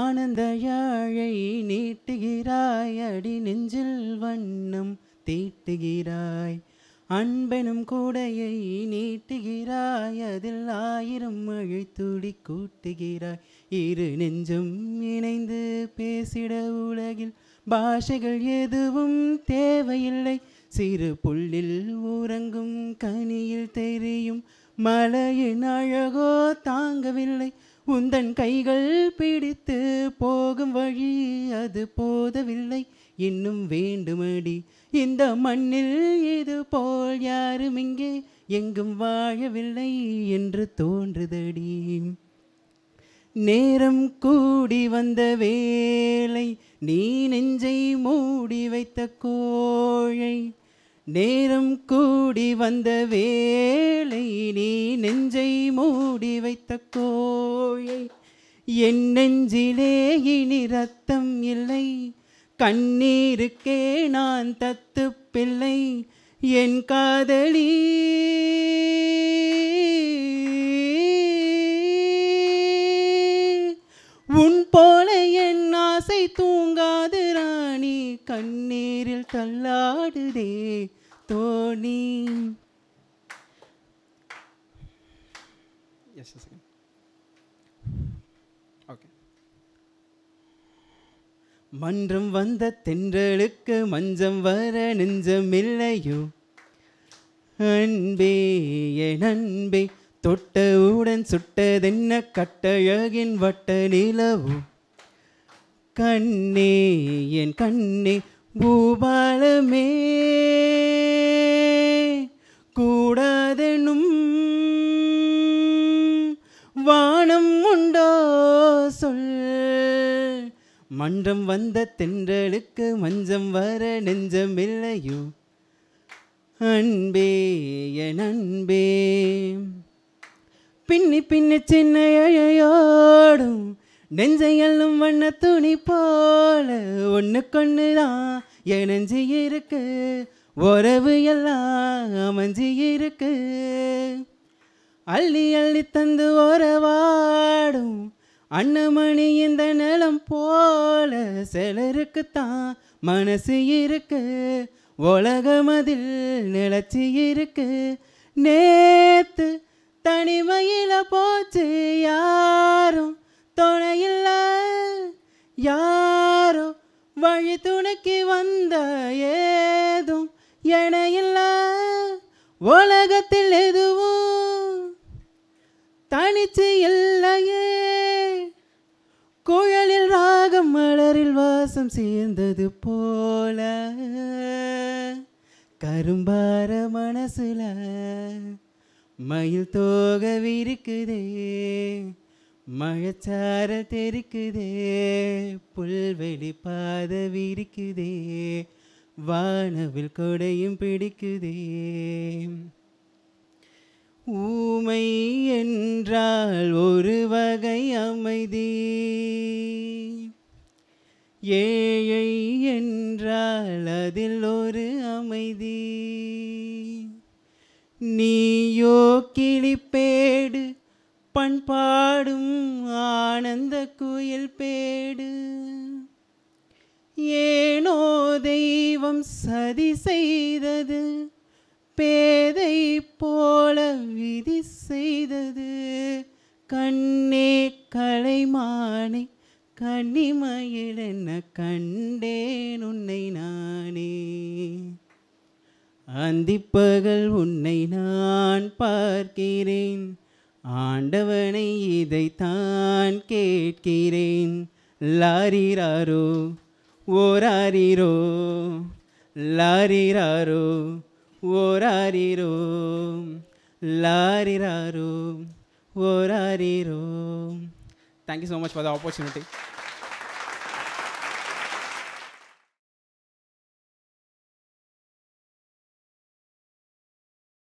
ஆனந்த யாழை நீட்டுகிறாய் அடி நெஞ்சில் வண்ணம் தீட்டுகிறாய் அன்பெனும் கூடையை நீட்டுகிறாய் அதில் ஆயிரம் அழைத்துடி கூட்டுகிறாய் இரு நெஞ்சும் இணைந்து பேசிட உலகில் பாஷைகள் எதுவும் தேவையில்லை சிறு புள்ளில் உறங்கும் கனியில் தெரியும் மலையின் அழகோ தாங்கவில்லை உந்தன் கைகள் பிடித்து போகும் வழி அது போதவில்லை இன்னும் வேண்டுமடி இந்த மண்ணில் இது போல் யாரும் இங்கே எங்கும் வாழவில்லை என்று தோன்றுதடி நேரம் கூடி வந்த வேலை நீ நெஞ்சை மூடி வைத்த கோழை நேரம் கூடி வந்த வேளை நீ நெஞ்சை மூடி வைத்த கோயை என் நெஞ்சிலே இனி ரத்தம் இல்லை கண்ணீருக்கே நான் தத்து பிள்ளை என் காதலி உன் போல என் ஆசை தூங்காது ராணி கண்ணீரில் தள்ளாடுதே தோணி எஸ் எஸ் ஓகே மன்றம் வந்த தென்றலுக்கு மஞ்சம் வர நெஞ்சமில்லையோ அன்பே என் அன்பே தொட்டவுடன் சுட்டதென்ன கட்டழகின் வட்ட நிலவோ கண்ணே என் கண்ணே பூபாலமே மன்றம் வந்த தென்றலுக்கு மஞ்சம் வர நெஞ்சம் இல்லையோ அன்பே என் அன்பே பின்னி பின்னி சின்ன இழையோடும் நெஞ்சை எல்லும் வண்ண துணி போல ஒன்று கொண்டு தான் எனஞ்சி இருக்கு உறவு எல்லாம் அமைஞ்சி இருக்கு அள்ளி அள்ளி தந்து உறவாடும் அண்ணமணி இந்த நிலம் போல சிலருக்கு தான் மனசு இருக்கு உலகம் அதில் நிலச்சி இருக்கு நேத்து தனிமையில போச்சு யாரும் துணையில்ல யாரோ வழி துணைக்கு வந்த ஏதும் எனையில்ல உலகத்தில் எதுவும் தனிச்சு இல்லை பாசம் சேர்ந்தது போல கரும்பார மனசுல மயில் தோக விரிக்குதே மகச்சார தெரிக்குதே புல்வெளி பாத விரிக்குதே வானவில் கொடையும் பிடிக்குதே ஊமை என்றால் ஒரு வகை அமைதி ஏழை என்றால் அதில் ஒரு அமைதி நீயோ கிளிப்பேடு பண்பாடும் ஆனந்த குயில் பேடு ஏனோ தெய்வம் சதி செய்தது பேதை போல விதி செய்தது கண்ணே கலைமானை கண்ணிமயிலன கண்டேன் உன்னை நானே அந்திப்பகல் உன்னை நான் பார்க்கிறேன் ஆண்டவனை இதைத்தான் கேட்கிறேன் லாரிராரோ ஓராரிரோ லாரிராரோ ஓராரிரோ லாரிராரோ ஓராரிரோ Thank you so much for the opportunity.